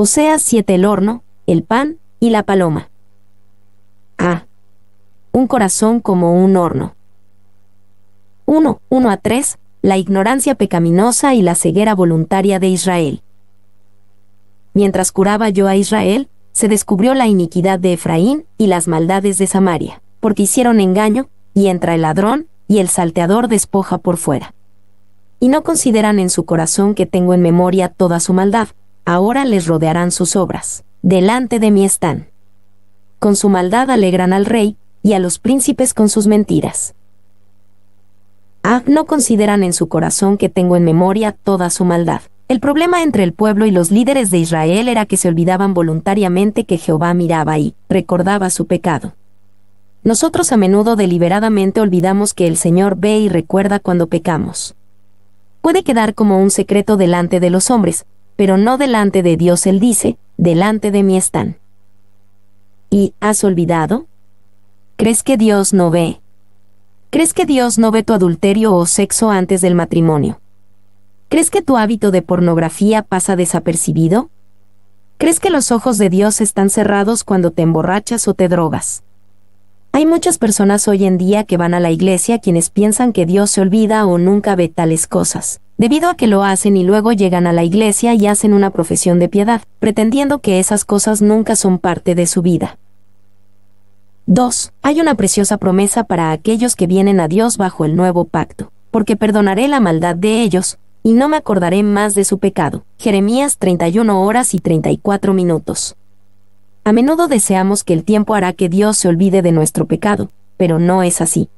o sea siete el horno, el pan y la paloma. A. Un corazón como un horno. 1. 1 a 3. La ignorancia pecaminosa y la ceguera voluntaria de Israel. Mientras curaba yo a Israel, se descubrió la iniquidad de Efraín y las maldades de Samaria, porque hicieron engaño, y entra el ladrón, y el salteador despoja por fuera. Y no consideran en su corazón que tengo en memoria toda su maldad, ahora les rodearán sus obras, delante de mí están. Con su maldad alegran al rey, y a los príncipes con sus mentiras. Ah, no consideran en su corazón que tengo en memoria toda su maldad. El problema entre el pueblo y los líderes de Israel era que se olvidaban voluntariamente que Jehová miraba y recordaba su pecado. Nosotros a menudo deliberadamente olvidamos que el Señor ve y recuerda cuando pecamos. Puede quedar como un secreto delante de los hombres, pero no delante de Dios Él dice, delante de mí están. ¿Y has olvidado? ¿Crees que Dios no ve? ¿Crees que Dios no ve tu adulterio o sexo antes del matrimonio? ¿Crees que tu hábito de pornografía pasa desapercibido? ¿Crees que los ojos de Dios están cerrados cuando te emborrachas o te drogas? Hay muchas personas hoy en día que van a la iglesia quienes piensan que Dios se olvida o nunca ve tales cosas debido a que lo hacen y luego llegan a la iglesia y hacen una profesión de piedad, pretendiendo que esas cosas nunca son parte de su vida. 2. Hay una preciosa promesa para aquellos que vienen a Dios bajo el nuevo pacto, porque perdonaré la maldad de ellos, y no me acordaré más de su pecado. Jeremías 31 horas y 34 minutos. A menudo deseamos que el tiempo hará que Dios se olvide de nuestro pecado, pero no es así.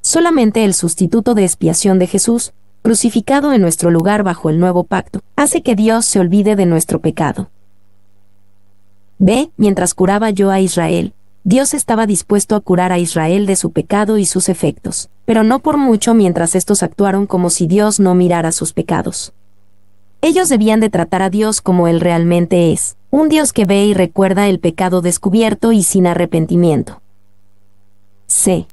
Solamente el sustituto de expiación de Jesús, crucificado en nuestro lugar bajo el nuevo pacto, hace que Dios se olvide de nuestro pecado. B. mientras curaba yo a Israel, Dios estaba dispuesto a curar a Israel de su pecado y sus efectos, pero no por mucho mientras estos actuaron como si Dios no mirara sus pecados. Ellos debían de tratar a Dios como Él realmente es, un Dios que ve y recuerda el pecado descubierto y sin arrepentimiento. C.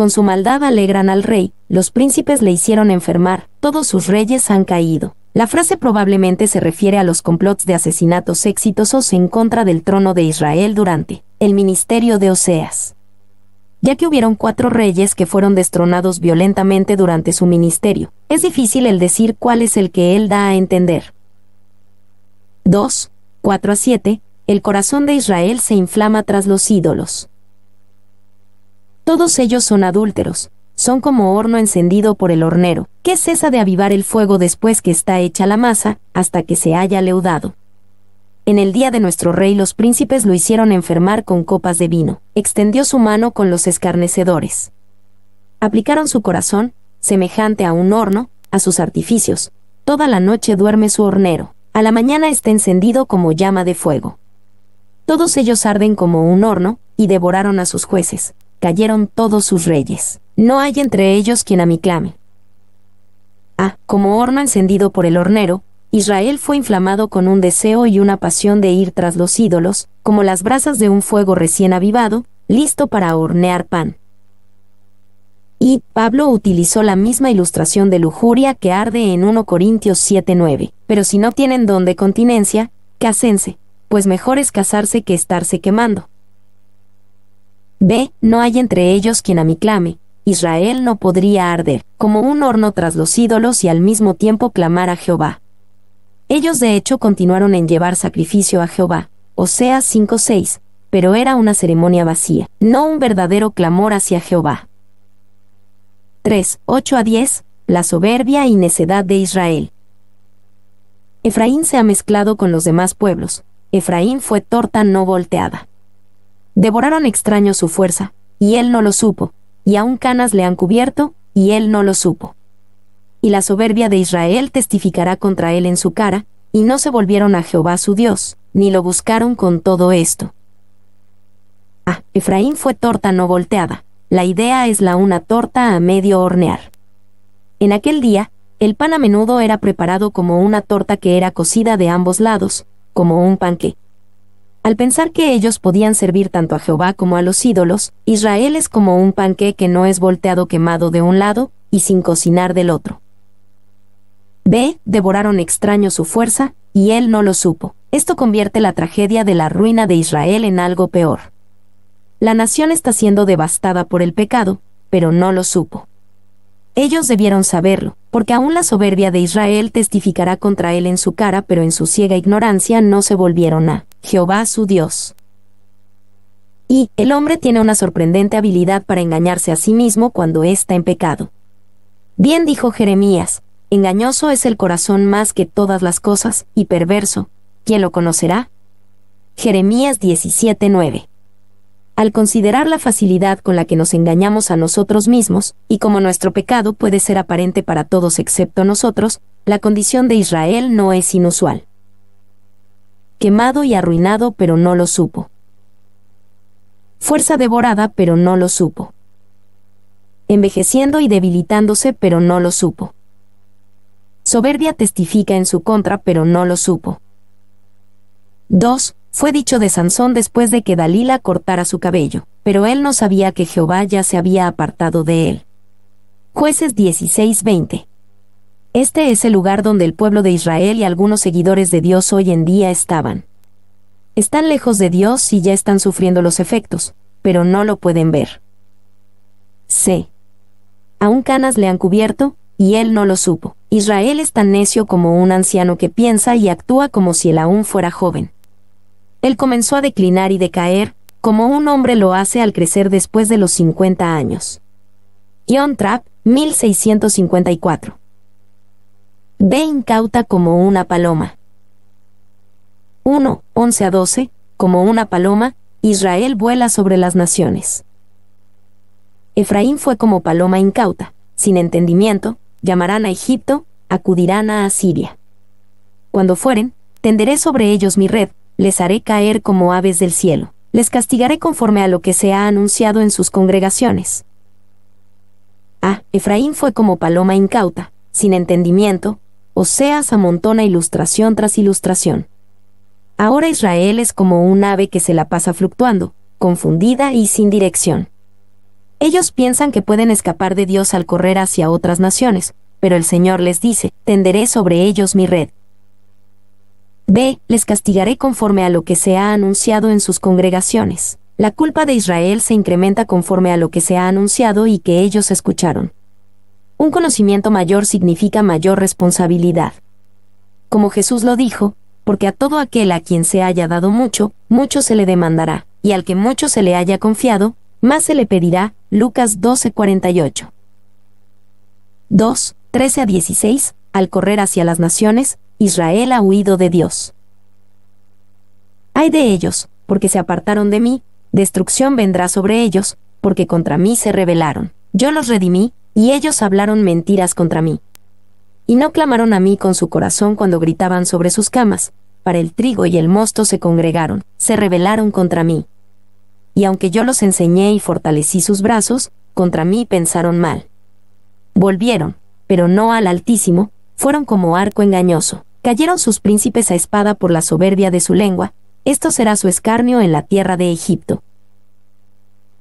Con su maldad alegran al rey, los príncipes le hicieron enfermar, todos sus reyes han caído. La frase probablemente se refiere a los complots de asesinatos exitosos en contra del trono de Israel durante el ministerio de Oseas. Ya que hubieron cuatro reyes que fueron destronados violentamente durante su ministerio, es difícil el decir cuál es el que él da a entender. 2. 4 a 7. El corazón de Israel se inflama tras los ídolos. Todos ellos son adúlteros, son como horno encendido por el hornero, que cesa de avivar el fuego después que está hecha la masa, hasta que se haya leudado. En el día de nuestro rey los príncipes lo hicieron enfermar con copas de vino, extendió su mano con los escarnecedores. Aplicaron su corazón, semejante a un horno, a sus artificios, toda la noche duerme su hornero, a la mañana está encendido como llama de fuego. Todos ellos arden como un horno, y devoraron a sus jueces, cayeron todos sus reyes. No hay entre ellos quien a mí clame. Ah, como horno encendido por el hornero, Israel fue inflamado con un deseo y una pasión de ir tras los ídolos, como las brasas de un fuego recién avivado, listo para hornear pan. Y Pablo utilizó la misma ilustración de lujuria que arde en 1 Corintios 7:9. Pero si no tienen don de continencia, casense pues mejor es casarse que estarse quemando. B. No hay entre ellos quien a mí clame. Israel no podría arder, como un horno tras los ídolos y al mismo tiempo clamar a Jehová. Ellos de hecho continuaron en llevar sacrificio a Jehová, Oseas 5:6, pero era una ceremonia vacía, no un verdadero clamor hacia Jehová. 3. 8 a 10. La soberbia y necedad de Israel. Efraín se ha mezclado con los demás pueblos. Efraín fue torta no volteada. Devoraron extraño su fuerza, y él no lo supo, y aún canas le han cubierto, y él no lo supo. Y la soberbia de Israel testificará contra él en su cara, y no se volvieron a Jehová su Dios, ni lo buscaron con todo esto. Ah, Efraín fue torta no volteada, la idea es la una torta a medio hornear. En aquel día, el pan a menudo era preparado como una torta que era cocida de ambos lados, como un panque, al pensar que ellos podían servir tanto a Jehová como a los ídolos, Israel es como un panque que no es volteado quemado de un lado y sin cocinar del otro. B. Devoraron extraño su fuerza, y él no lo supo. Esto convierte la tragedia de la ruina de Israel en algo peor. La nación está siendo devastada por el pecado, pero no lo supo. Ellos debieron saberlo, porque aún la soberbia de Israel testificará contra él en su cara, pero en su ciega ignorancia no se volvieron a. Jehová su Dios. Y, el hombre tiene una sorprendente habilidad para engañarse a sí mismo cuando está en pecado. Bien dijo Jeremías, engañoso es el corazón más que todas las cosas, y perverso, ¿quién lo conocerá? Jeremías 17:9 al considerar la facilidad con la que nos engañamos a nosotros mismos, y como nuestro pecado puede ser aparente para todos excepto nosotros, la condición de Israel no es inusual quemado y arruinado pero no lo supo. Fuerza devorada pero no lo supo. Envejeciendo y debilitándose pero no lo supo. Soberbia testifica en su contra pero no lo supo. 2. Fue dicho de Sansón después de que Dalila cortara su cabello, pero él no sabía que Jehová ya se había apartado de él. Jueces 16:20 este es el lugar donde el pueblo de Israel y algunos seguidores de Dios hoy en día estaban. Están lejos de Dios y ya están sufriendo los efectos, pero no lo pueden ver. C. Aún canas le han cubierto, y él no lo supo. Israel es tan necio como un anciano que piensa y actúa como si él aún fuera joven. Él comenzó a declinar y decaer, como un hombre lo hace al crecer después de los 50 años. Ion Trapp, 1654. Ve incauta como una paloma. 1, 11 a 12, como una paloma, Israel vuela sobre las naciones. Efraín fue como paloma incauta, sin entendimiento, llamarán a Egipto, acudirán a Asiria. Cuando fueren, tenderé sobre ellos mi red, les haré caer como aves del cielo, les castigaré conforme a lo que se ha anunciado en sus congregaciones. Ah, Efraín fue como paloma incauta, sin entendimiento, o seas amontona ilustración tras ilustración. Ahora Israel es como un ave que se la pasa fluctuando, confundida y sin dirección. Ellos piensan que pueden escapar de Dios al correr hacia otras naciones, pero el Señor les dice, tenderé sobre ellos mi red. B. Les castigaré conforme a lo que se ha anunciado en sus congregaciones. La culpa de Israel se incrementa conforme a lo que se ha anunciado y que ellos escucharon. Un conocimiento mayor significa mayor responsabilidad. Como Jesús lo dijo, porque a todo aquel a quien se haya dado mucho, mucho se le demandará, y al que mucho se le haya confiado, más se le pedirá. Lucas 12:48. 2, 13 a 16, al correr hacia las naciones, Israel ha huido de Dios. Ay de ellos, porque se apartaron de mí, destrucción vendrá sobre ellos, porque contra mí se rebelaron. Yo los redimí, y ellos hablaron mentiras contra mí. Y no clamaron a mí con su corazón cuando gritaban sobre sus camas, para el trigo y el mosto se congregaron, se rebelaron contra mí. Y aunque yo los enseñé y fortalecí sus brazos, contra mí pensaron mal. Volvieron, pero no al Altísimo, fueron como arco engañoso. Cayeron sus príncipes a espada por la soberbia de su lengua, esto será su escarnio en la tierra de Egipto.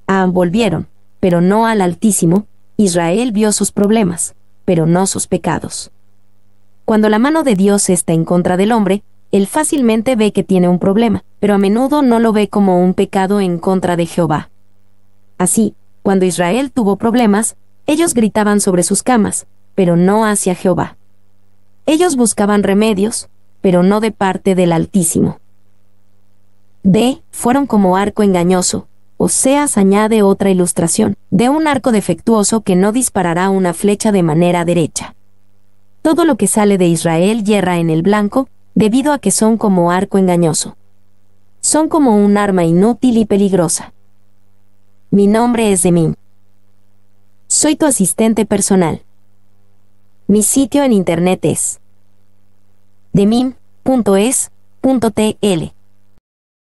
Ah, volvieron, pero no al Altísimo, Israel vio sus problemas, pero no sus pecados. Cuando la mano de Dios está en contra del hombre, él fácilmente ve que tiene un problema, pero a menudo no lo ve como un pecado en contra de Jehová. Así, cuando Israel tuvo problemas, ellos gritaban sobre sus camas, pero no hacia Jehová. Ellos buscaban remedios, pero no de parte del Altísimo. D. Fueron como arco engañoso, Oseas añade otra ilustración, de un arco defectuoso que no disparará una flecha de manera derecha. Todo lo que sale de Israel yerra en el blanco, debido a que son como arco engañoso. Son como un arma inútil y peligrosa. Mi nombre es Demim. Soy tu asistente personal. Mi sitio en internet es demim.es.tl.